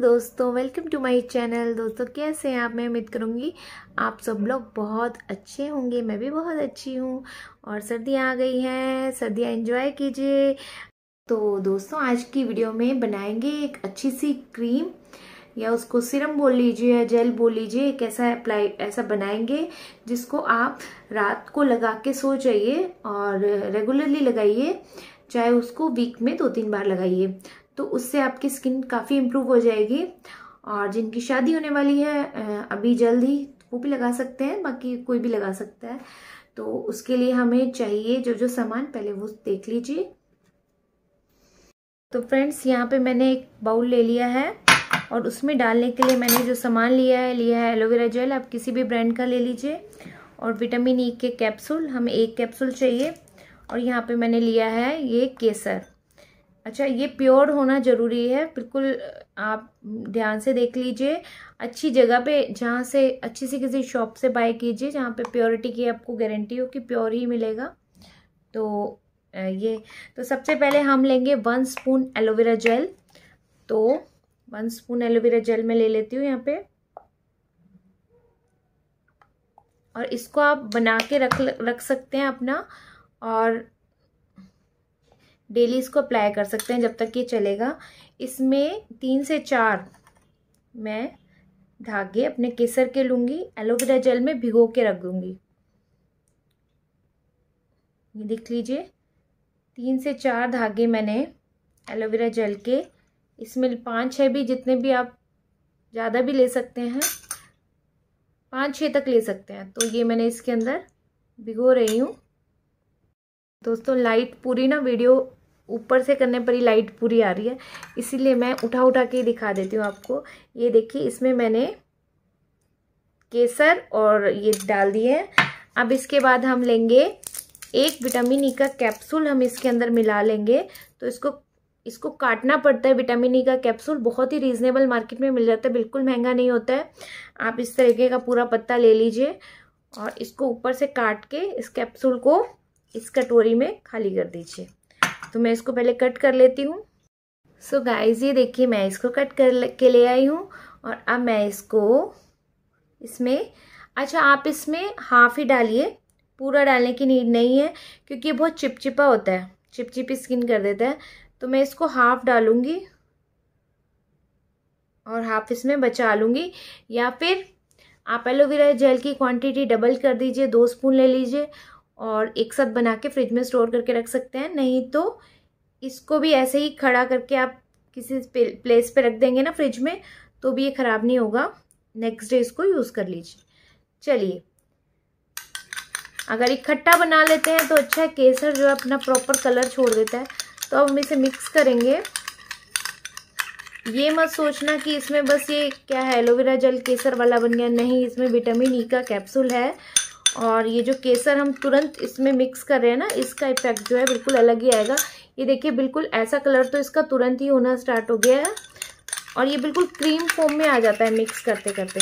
दोस्तों welcome to my channel दोस्तों कैसे हैं आप मैं उम्मीद करूंगी आप सब लोग बहुत अच्छे होंगे मैं भी बहुत अच्छी हूँ और सर्दियाँ आ गई हैं सर्दियाँ एंजॉय कीजिए तो दोस्तों आज की वीडियो में बनाएंगे एक अच्छी सी क्रीम या उसको सिरम बोल लीजिए या जेल बोल लीजिए एक ऐसा अप्लाई ऐसा बनाएंगे जिसको आप रात को लगा के सो जाइए और रेगुलरली लगाइए चाहे उसको वीक में दो तीन बार लगाइए तो उससे आपकी स्किन काफ़ी इम्प्रूव हो जाएगी और जिनकी शादी होने वाली है अभी जल्द ही वो भी लगा सकते हैं बाकी कोई भी लगा सकता है तो उसके लिए हमें चाहिए जो जो सामान पहले वो देख लीजिए तो फ्रेंड्स यहाँ पे मैंने एक बाउल ले लिया है और उसमें डालने के लिए मैंने जो सामान लिया है लिया है एलोवेरा जेल आप किसी भी ब्रांड का ले लीजिए और विटामिन ई e के कैप्सूल हमें एक कैप्सूल चाहिए और यहाँ पे मैंने लिया है ये केसर अच्छा ये प्योर होना ज़रूरी है बिल्कुल आप ध्यान से देख लीजिए अच्छी जगह पे जहाँ से अच्छी सी किसी शॉप से बाय कीजिए जहाँ पे प्योरिटी की आपको गारंटी हो कि प्योर ही मिलेगा तो ये तो सबसे पहले हम लेंगे वन स्पून एलोवेरा जेल तो वन स्पून एलोवेरा जेल मैं ले लेती हूँ यहाँ पे और इसको आप बना के रख रख सकते हैं अपना और डेली इसको अप्लाई कर सकते हैं जब तक ये चलेगा इसमें तीन से चार मैं धागे अपने केसर के लूँगी एलोवेरा जेल में भिगो के रख दूँगी ये देख लीजिए तीन से चार धागे मैंने एलोवेरा जेल के इसमें पाँच छः भी जितने भी आप ज़्यादा भी ले सकते हैं पाँच छः तक ले सकते हैं तो ये मैंने इसके अंदर भिगो रही हूँ दोस्तों लाइट पूरी ना वीडियो ऊपर से करने पर ही लाइट पूरी आ रही है इसीलिए मैं उठा उठा के दिखा देती हूँ आपको ये देखिए इसमें मैंने केसर और ये डाल दिए हैं अब इसके बाद हम लेंगे एक विटामिन ई e का कैप्सूल हम इसके अंदर मिला लेंगे तो इसको इसको काटना पड़ता है विटामिन ई e का कैप्सूल बहुत ही रीजनेबल मार्केट में मिल जाता है बिल्कुल महंगा नहीं होता है आप इस तरीके का पूरा पत्ता ले लीजिए और इसको ऊपर से काट के इस कैप्सूल को इस कटोरी में खाली कर दीजिए तो मैं इसको पहले कट कर लेती हूँ सो so गाइज ये देखिए मैं इसको कट कर के ले आई हूँ और अब मैं इसको इसमें अच्छा आप इसमें हाफ ही डालिए पूरा डालने की नीड नहीं है क्योंकि ये बहुत चिपचिपा होता है चिपचिपी स्किन कर देता है तो मैं इसको हाफ डालूँगी और हाफ इसमें बचा लूँगी या फिर आप एलोवेरा जेल की क्वांटिटी डबल कर दीजिए दो स्पून ले लीजिए और एक साथ बना के फ्रिज में स्टोर करके रख सकते हैं नहीं तो इसको भी ऐसे ही खड़ा करके आप किसी प्लेस पे रख देंगे ना फ्रिज में तो भी ये ख़राब नहीं होगा नेक्स्ट डे इसको यूज़ कर लीजिए चलिए अगर इकट्ठा बना लेते हैं तो अच्छा है केसर जो है अपना प्रॉपर कलर छोड़ देता है तो अब हम इसे मिक्स करेंगे ये मत सोचना कि इसमें बस ये क्या है एलोवेरा जल केसर वाला बन गया नहीं इसमें विटामिन ई e का कैप्सूल है और ये जो केसर हम तुरंत इसमें मिक्स कर रहे हैं ना इसका इफेक्ट जो है बिल्कुल अलग ही आएगा ये देखिए बिल्कुल ऐसा कलर तो इसका तुरंत ही होना स्टार्ट हो गया है और ये बिल्कुल क्रीम फॉर्म में आ जाता है मिक्स करते करते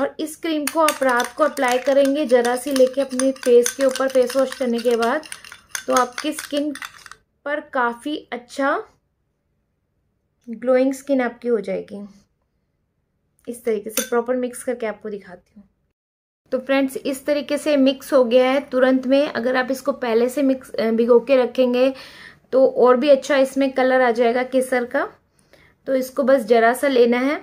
और इस क्रीम को आप रात को अप्लाई करेंगे ज़रा सी लेके अपने फेस के ऊपर फेस वॉश करने के बाद तो आपकी स्किन पर काफ़ी अच्छा ग्लोइंग स्किन आपकी हो जाएगी इस तरीके से प्रॉपर मिक्स करके आपको दिखाती हूँ तो फ्रेंड्स इस तरीके से मिक्स हो गया है तुरंत में अगर आप इसको पहले से मिक्स भिगो के रखेंगे तो और भी अच्छा इसमें कलर आ जाएगा केसर का तो इसको बस जरा सा लेना है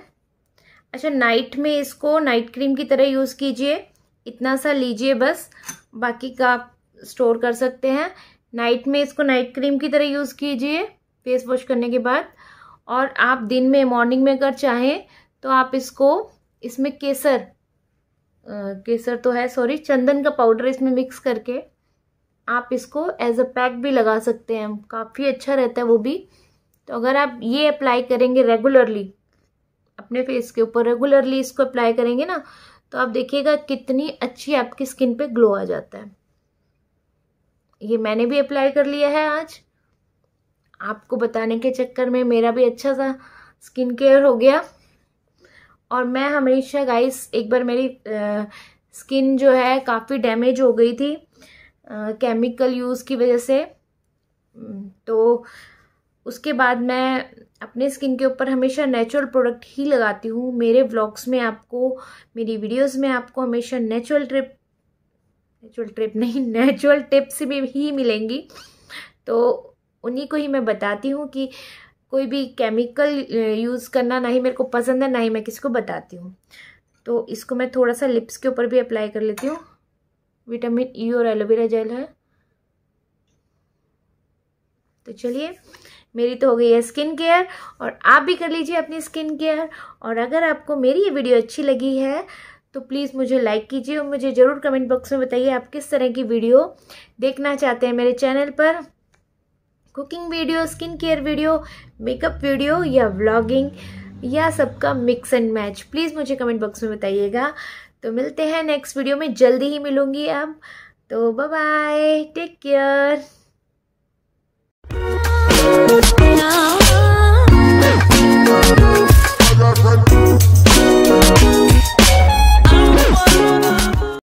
अच्छा नाइट में इसको नाइट क्रीम की तरह यूज़ कीजिए इतना सा लीजिए बस बाकी का आप स्टोर कर सकते हैं नाइट में इसको नाइट क्रीम की तरह यूज़ कीजिए फेस वॉश करने के बाद और आप दिन में मॉर्निंग में अगर चाहें तो आप इसको इसमें केसर केसर तो है सॉरी चंदन का पाउडर इसमें मिक्स करके आप इसको एज अ पैक भी लगा सकते हैं काफ़ी अच्छा रहता है वो भी तो अगर आप ये अप्लाई करेंगे रेगुलरली अपने फेस के ऊपर रेगुलरली इसको अप्लाई करेंगे ना तो आप देखिएगा कितनी अच्छी आपकी स्किन पे ग्लो आ जाता है ये मैंने भी अप्लाई कर लिया है आज आपको बताने के चक्कर में मेरा भी अच्छा सा स्किन केयर हो गया और मैं हमेशा गाइस एक बार मेरी आ, स्किन जो है काफ़ी डैमेज हो गई थी आ, केमिकल यूज़ की वजह से हम्म, तो उसके बाद मैं अपने स्किन के ऊपर हमेशा नेचुरल प्रोडक्ट ही लगाती हूँ मेरे व्लॉग्स में आपको मेरी वीडियोस में आपको हमेशा नेचुरल ट्रिप नेचुरल ट्रिप नहीं नेचुरल टिप्स भी ही मिलेंगी तो उन्हीं को ही मैं बताती हूँ कि कोई भी केमिकल यूज़ करना ना ही मेरे को पसंद है ना ही मैं किसी को बताती हूँ तो इसको मैं थोड़ा सा लिप्स के ऊपर भी अप्लाई कर लेती हूँ विटामिन ई e और एलोवेरा जेल है तो चलिए मेरी तो हो गई है स्किन केयर और आप भी कर लीजिए अपनी स्किन केयर और अगर आपको मेरी ये वीडियो अच्छी लगी है तो प्लीज़ मुझे लाइक कीजिए और मुझे ज़रूर कमेंट बॉक्स में बताइए आप किस तरह की वीडियो देखना चाहते हैं मेरे चैनल पर cooking video skin care video makeup video या व्लॉगिंग या सबका मिक्स एंड मैच प्लीज़ मुझे कमेंट बॉक्स में बताइएगा तो मिलते हैं नेक्स्ट वीडियो में जल्दी ही मिलूंगी अब तो बाय टेक केयर